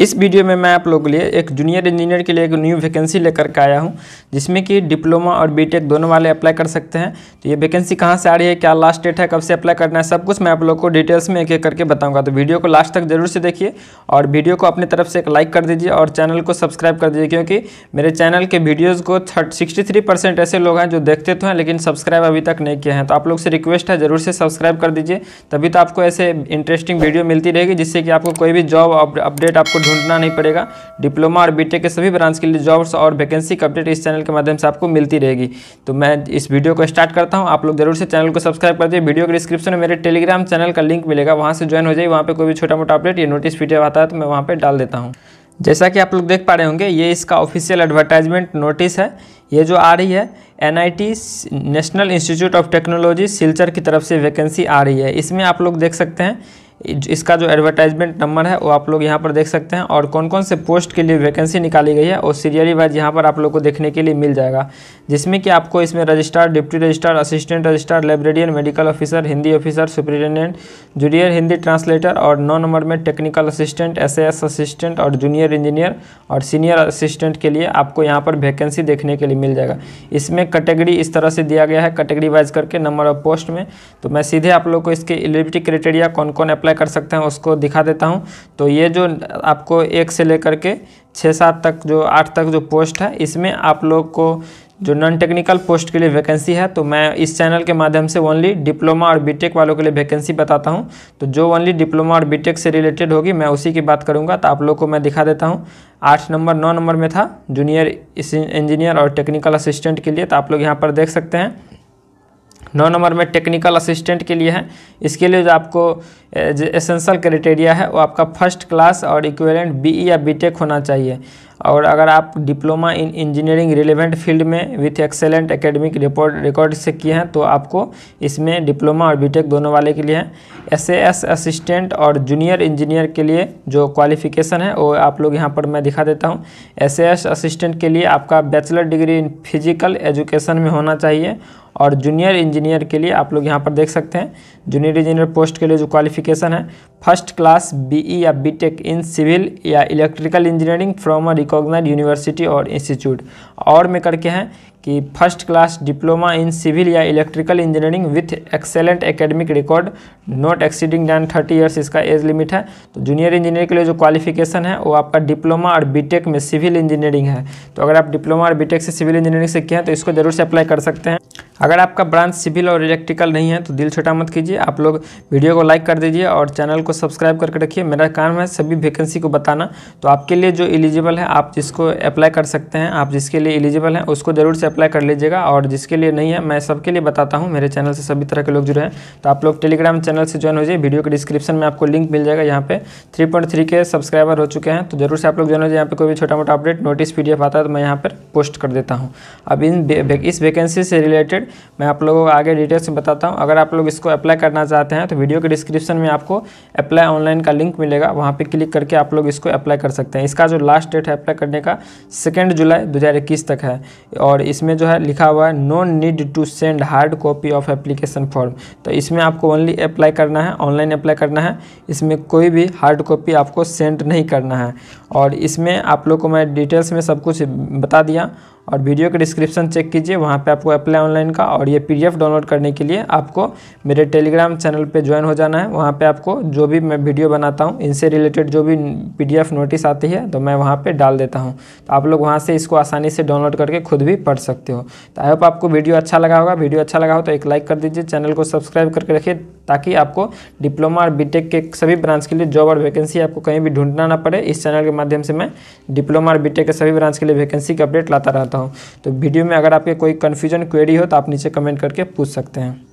इस वीडियो में मैं आप लोगों के लिए एक जूनियर इंजीनियर के लिए एक न्यू वैकेंसी लेकर के आया हूं जिसमें कि डिप्लोमा और बीटेक दोनों वाले अप्लाई कर सकते हैं तो ये वैकेंसी कहां से आ रही है क्या लास्ट डेट है कब से अप्लाई करना है सब कुछ मैं आप लोग को डिटेल्स में एक एक करके बताऊंगा तो वीडियो को लास्ट तक जरूर से देखिए और वीडियो को अपनी तरफ से एक लाइक कर दीजिए और चैनल को सब्सक्राइब कर दीजिए क्योंकि मेरे चैनल के वीडियोज़ को सिक्सटी ऐसे लोग हैं जो देखते तो हैं लेकिन सब्सक्राइब अभी तक नहीं किए हैं तो आप लोग से रिक्वेस्ट है ज़रूर से सब्सक्राइब कर दीजिए तभी तो आपको ऐसे इंटरेस्टिंग वीडियो मिलती रहेगी जिससे कि आपको कोई भी जॉब अपडेट आपको ढूंढना नहीं पड़ेगा डिप्लोमा और बीटेक के सभी ब्रांच के लिए जॉब्स और वैकेंसी का अपडेट इस चैनल के माध्यम से आपको मिलती रहेगी तो मैं इस वीडियो को स्टार्ट करता हूँ आप लोग जरूर से चैनल को सब्सक्राइब कर दिए वीडियो के डिस्क्रिप्शन में मेरे टेलीग्राम चैनल का लिंक मिलेगा वहाँ से ज्वाइन हो जाए वहाँ पर कोई भी छोटा मोटा अपडेट या नोटिस वीडियो आता है तो मैं वहाँ पर डाल देता हूँ जैसा कि आप लोग देख पा रहे होंगे ये इसका ऑफिशियल एडवर्टाइजमेंट नोटिस है ये जो आ रही है NIT national institute of technology Silchar की तरफ से वैकेंसी आ रही है इसमें आप लोग देख सकते हैं इसका जो एडवर्टाइजमेंट नंबर है वो आप लोग यहाँ पर देख सकते हैं और कौन कौन से पोस्ट के लिए वैकेंसी निकाली गई है और सीरियली वाइज यहाँ पर आप लोग को देखने के लिए मिल जाएगा जिसमें कि आपको इसमें register deputy register assistant register librarian medical officer Hindi officer superintendent junior Hindi translator और नौ नंबर में टेक्निकल असिस्टेंट एस असिस्टेंट और जूनियर इंजीनियर और सीनियर असिस्टेंट के लिए आपको यहाँ पर वैकेंसी देखने के लिए मिल जाएगा इसमें कैटेगरी इस तरह से दिया गया है कैटेगरी वाइज करके नंबर ऑफ पोस्ट में तो मैं सीधे आप लोग को इसके एलिबिलिटी क्राइटेरिया कौन कौन अप्लाई अप्लाई कर सकते हैं उसको दिखा देता हूँ तो ये जो आपको एक से लेकर के छः सात तक जो आठ तक जो पोस्ट है इसमें आप लोग को जो नॉन टेक्निकल पोस्ट के लिए वैकेंसी है तो मैं इस चैनल के माध्यम से ओनली डिप्लोमा और बीटेक वालों के लिए वैकेंसी बताता हूं तो जो ओनली डिप्लोमा और बीटेक से रिलेटेड होगी मैं उसी की बात करूंगा तो आप लोग को मैं दिखा देता हूँ आठ नंबर नौ नंबर में था जूनियर इंजीनियर और टेक्निकल असिस्टेंट के लिए तो आप लोग यहाँ पर देख सकते हैं नौ नंबर में टेक्निकल असिस्टेंट के लिए है इसके लिए जो आपको एसेंशल क्राइटेरिया है वो आपका फर्स्ट क्लास और इक्वेलेंट बीई e या बीटेक होना चाहिए और अगर आप diploma in engineering relevant field में with excellent academic report record से किए हैं तो आपको इसमें डिप्लोमा और बीटेक दोनों वाले के लिए हैं एस एस असिस्टेंट और जूनियर इंजीनियर के लिए जो क्वालिफिकेशन है वो आप लोग यहाँ पर मैं दिखा देता हूँ एस एस असिस्टेंट के लिए आपका bachelor degree in physical education में होना चाहिए और जूनियर इंजीनियर के लिए आप लोग यहाँ पर देख सकते हैं जूनियर इंजीनियर पोस्ट के लिए जो क्वालिफिकेशन है फर्स्ट क्लास बी या बी इन सिविल या electrical engineering from a recognise university और इंस्टीट्यूट और में करके हैं कि first class diploma in civil या electrical engineering with excellent academic record not exceeding than thirty years इसका एज लिमिट है तो जूनियर इंजीनियर के लिए जो क्वालिफिकेशन है वो आपका डिप्लोमा और बीटेक में सिविल इंजीनियरिंग है तो अगर आप डिप्लोमा और बीटेक से सिविल इंजीनियरिंग से किए हैं तो इसको जरूर से अप्लाई कर सकते हैं अगर आपका ब्रांच सिविल और इलेक्ट्रिकल नहीं है तो दिल छोटा मत कीजिए आप लोग वीडियो को लाइक कर दीजिए और चैनल को सब्सक्राइब करके रखिए मेरा काम है सभी वैकेंसी को बताना तो आपके लिए जो एलिजिबल है आप जिसको अप्लाई कर सकते हैं आप जिसके लिए एलिजिबल हैं उसको ज़रूर से अप्लाई कर लीजिएगा और जिसके लिए नहीं है मैं सबके लिए बताता हूँ मेरे चैनल से सभी तरह के लोग जुड़े हैं तो आप लोग टेलीग्राम चैनल से ज्वाइन हो जाइए वीडियो के डिस्क्रिप्शन में आपको लिंक मिल जाएगा यहाँ पे थ्री के सब्सक्राइबर हो चुके हैं तो जरूर से आप लोग ज्वाइन हो जाए यहाँ पर कोई भी छोटा मोटा अपडेट नोटिस पी आता है तो मैं यहाँ पर पोस्ट कर देता हूँ अब इन इस वैकेंसी से रिलेटेड मैं आप लोगों को आगे डिटेल्स में बताता हूँ अगर आप लोग इसको अप्लाई करना चाहते हैं तो वीडियो के डिस्क्रिप्शन में आपको अप्लाई ऑनलाइन का लिंक मिलेगा वहाँ पर क्लिक करके आप लोग इसको अप्लाई कर सकते हैं इसका जो लास्ट डेट है अप्लाई करने का सेकेंड जुलाई दो तक है और इसमें जो है लिखा हुआ है no need to send hard copy of application form तो इसमें आपको ओनली अप्लाई करना है ऑनलाइन अप्लाई करना है इसमें कोई भी हार्ड कॉपी आपको सेंड नहीं करना है और इसमें आप लोग को मैं डिटेल्स में सब कुछ बता दिया друзья, और वीडियो के डिस्क्रिप्शन चेक कीजिए वहाँ पे आपको अप्लाई ऑनलाइन का और ये पीडीएफ डाउनलोड करने के लिए आपको मेरे टेलीग्राम चैनल पे ज्वाइन हो जाना है वहाँ पे आपको जो भी मैं वीडियो बनाता हूँ इनसे रिलेटेड जो भी पीडीएफ नोटिस आती है तो मैं वहाँ पर डाल देता हूँ तो आप लोग वहाँ से इसको आसानी से डाउनलोड करके खुद भी पढ़ सकते हो तो आई होप आपको वीडियो अच्छा लगा होगा वीडियो अच्छा लगा हो तो एक लाइक कर दीजिए चैनल को सब्सक्राइब करके रखिए ताकि आपको डिप्लोमा और बीटेक के सभी ब्रांच के लिए जॉब और वैकेंसी आपको कहीं भी ढूंढना ना पड़े इस चैनल के माध्यम से मैं डिप्लोमा और बीटेक के सभी ब्रांच के लिए वैकेंसी की अपडेट लाता रहता हूँ हूँ तो वीडियो में अगर आपके कोई कन्फ्यूजन क्वेरी हो तो आप नीचे कमेंट करके पूछ सकते हैं